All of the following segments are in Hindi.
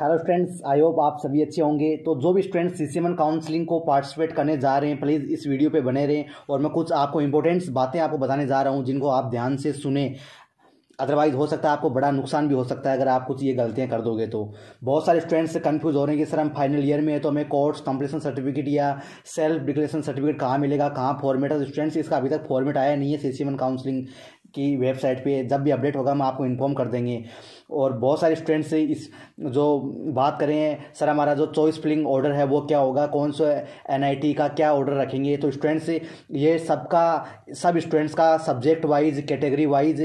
हेलो फ्रेंड्स आई होप आप सभी अच्छे होंगे तो जो भी स्टूडेंट्स सीसीएमएन काउंसलिंग को पार्टिसिपेट करने जा रहे हैं प्लीज़ इस वीडियो पे बने रहें और मैं कुछ आपको इंपॉर्टेंट्स बातें आपको बताने जा रहा हूँ जिनको आप ध्यान से सुने अदरवाइज हो सकता है आपको बड़ा नुकसान भी हो सकता है अगर आप कुछ ये गलतियाँ कर दोगे तो बहुत सारे स्टूडेंट्स कन्फ्यूज हो रहे हैं कि सर हम फाइनल ईयर में है तो हमें कोर्स कंप्लीसन सर्टिफिकेट या सेल्फ डिक्लेरेशन सर्टिफिकेट कहाँ मिलेगा कहाँ फॉर्मेट है स्टूडेंट्स तो इसका अभी तक फॉर्मेट आया नहीं है सी काउंसलिंग की वेबसाइट पे जब भी अपडेट होगा हम आपको इन्फॉर्म कर देंगे और बहुत सारे स्टूडेंट से इस जो बात करें सर हमारा जो चॉइस फिलिंग ऑर्डर है वो क्या होगा कौन सा एनआईटी का क्या ऑर्डर रखेंगे तो स्टूडेंट्स ये सबका सब स्टूडेंट्स का सब्जेक्ट वाइज कैटेगरी वाइज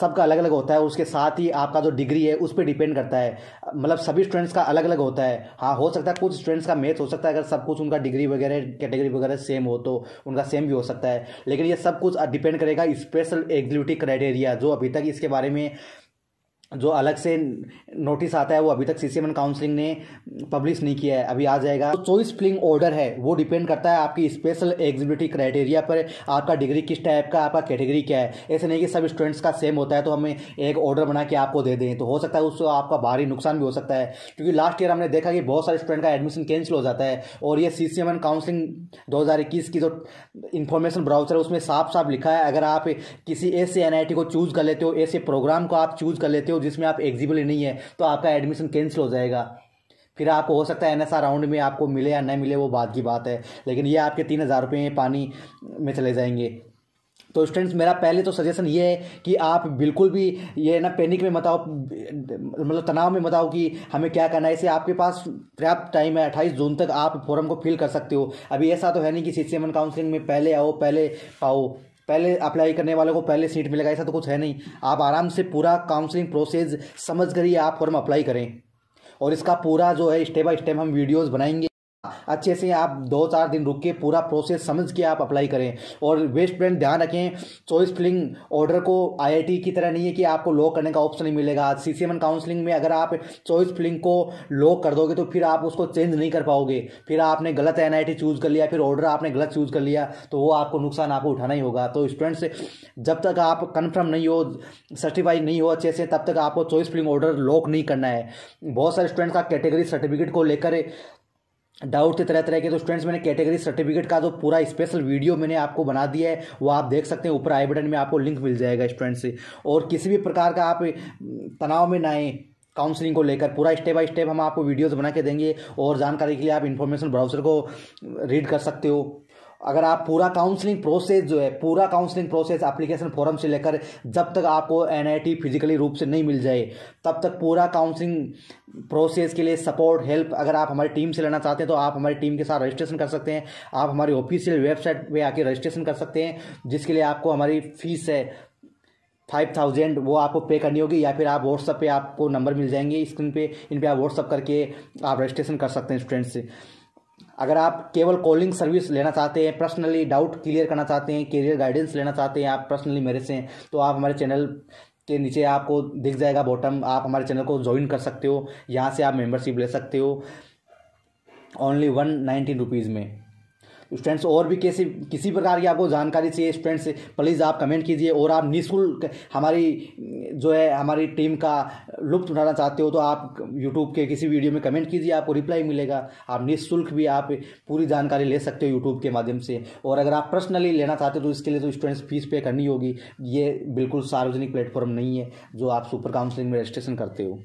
सबका अलग अलग होता है उसके साथ ही आपका जो डिग्री है उस पर डिपेंड करता है मतलब सभी स्टूडेंट्स का अलग अलग होता है हाँ हो सकता है कुछ स्टूडेंट्स का मैथ हो सकता है अगर सब कुछ उनका डिग्री वगैरह कैटेगरी वगैरह सेम हो तो उनका सेम भी हो सकता है लेकिन ये सब कुछ डिपेंड करेगा स्पेशल एक एलिजिबिलिटी क्राइटेरिया जो अभी तक इसके बारे में जो अलग से नोटिस आता है वो अभी तक सी सी काउंसलिंग ने पब्लिश नहीं किया है अभी आ जाएगा तो चॉइस प्लिंग ऑर्डर है वो डिपेंड करता है आपकी स्पेशल एग्जिबिलिटी क्राइटेरिया पर आपका डिग्री किस टाइप का आपका कैटेगरी क्या है ऐसे नहीं कि सब स्टूडेंट्स का सेम होता है तो हमें एक ऑर्डर बना के आपको दे दें तो हो सकता है उससे आपका भारी नुकसान भी हो सकता है क्योंकि लास्ट ईयर हमने देखा कि बहुत सारे स्टूडेंट का एडमिशन कैंसिल हो जाता है और ये सी सी काउंसलिंग दो की जो इन्फॉर्मेशन ब्राउचर है उसमें साफ साफ लिखा है अगर आप किसी ऐसे एन को चूज़ कर लेते हो ऐसे प्रोग्राम को आप चूज़ कर लेते हो हो जिसमें आप एग्जिबल नहीं है तो आपका एडमिशन कैंसिल हो जाएगा फिर आपको हो सकता है एन राउंड में आपको मिले या नहीं मिले वो बात की बात है लेकिन ये आपके तीन हज़ार रुपये पानी में चले जाएंगे तो स्टूडेंट्स मेरा पहले तो सजेशन ये है कि आप बिल्कुल भी ये ना पैनिक में मत आओ मतलब तनाव में मत आओ कि हमें क्या करना है इसे आपके पास पर्याप्त टाइम है अट्ठाईस जून तक आप फॉर्म को फिल कर सकते हो अभी ऐसा तो है नहीं कि एम एन काउंसिलिंग में पहले आओ पहले पाओ पहले अप्लाई करने वालों को पहले सीट मिलेगा ऐसा तो कुछ है नहीं आप आराम से पूरा काउंसलिंग प्रोसेस समझ कर ही आप फॉर्म अप्लाई करें और इसका पूरा जो है स्टेप बाय स्टेप हम वीडियोज़ बनाएंगे अच्छे से आप दो चार दिन रुक के पूरा प्रोसेस समझ के आप अप्लाई करें और वेस्ट फ्रेंड ध्यान रखें चॉइस फिलिंग ऑर्डर को आई की तरह नहीं है कि आपको लॉक करने का ऑप्शन नहीं मिलेगा सी सी काउंसलिंग में अगर आप चॉइस फिलिंग को लॉक कर दोगे तो फिर आप उसको चेंज नहीं कर पाओगे फिर आपने गलत एन चूज़ कर लिया फिर ऑर्डर आपने गलत चूज़ कर लिया तो वो आपको नुकसान आपको उठाना ही होगा तो स्टूडेंट्स जब तक आप कन्फर्म नहीं हो सर्टिफाई नहीं हो अच्छे से तब तक आपको चॉइस फिलिंग ऑर्डर लॉक नहीं करना है बहुत सारे स्टूडेंट्स का कैटेगरी सर्टिफिकेट को लेकर डाउट थे तरह तरह के तो स्टूडेंट्स मैंने कैटेगरी सर्टिफिकेट का जो पूरा स्पेशल वीडियो मैंने आपको बना दिया है वो आप देख सकते हैं ऊपर आई बटन में आपको लिंक मिल जाएगा स्टूडेंट्स से और किसी भी प्रकार का आप हम्म, तनाव में ना आए काउंसलिंग को लेकर पूरा स्टेप बाय स्टेप हम आपको वीडियोस बना के देंगे और जानकारी के लिए आप इन्फॉर्मेशन ब्राउजर को रीड कर सकते हो अगर आप पूरा काउंसलिंग प्रोसेस जो है पूरा काउंसलिंग प्रोसेस एप्लीकेशन फॉर्म से लेकर जब तक आपको एन फिजिकली रूप से नहीं मिल जाए तब तक पूरा काउंसलिंग प्रोसेस के लिए सपोर्ट हेल्प अगर आप हमारी टीम से लेना चाहते हैं तो आप हमारी टीम के साथ रजिस्ट्रेशन कर सकते हैं आप हमारी ऑफिशियल वेबसाइट पर आके रजिस्ट्रेशन कर सकते हैं जिसके लिए आपको हमारी फीस है फाइव थाउजेंड वो आपको पे करनी होगी या फिर आप व्हाट्सअप पे आपको नंबर मिल जाएंगे स्क्रीन पे इन पे आप व्हाट्सअप करके आप रजिस्ट्रेशन कर सकते हैं स्टूडेंट्स से अगर आप केवल कॉलिंग सर्विस लेना चाहते हैं पर्सनली डाउट क्लियर करना चाहते हैं करियर गाइडेंस लेना चाहते हैं आप पर्सनली मेरे से तो आप हमारे चैनल के नीचे आपको दिख जाएगा बॉटम आप हमारे चैनल को ज्वाइन कर सकते हो यहाँ से आप मेंबरशिप ले सकते हो ओनली वन नाइनटीन रुपीज़ में स्टूडेंट्स और भी कैसे किसी प्रकार की आपको जानकारी चाहिए स्टूडेंट्स प्लीज़ आप कमेंट कीजिए और आप निःशुल्क हमारी जो है हमारी टीम का लुप्त उठाना चाहते हो तो आप यूट्यूब के किसी वीडियो में कमेंट कीजिए आपको रिप्लाई मिलेगा आप निःशुल्क भी आप पूरी जानकारी ले सकते हो यूट्यूब के माध्यम से और अगर आप पर्सनली लेना चाहते हो तो इसके लिए तो स्टूडेंट्स फीस पे करनी होगी ये बिल्कुल सार्वजनिक प्लेटफॉर्म नहीं है जो आप सुपर काउंसिलिंग में रजिस्ट्रेशन करते हो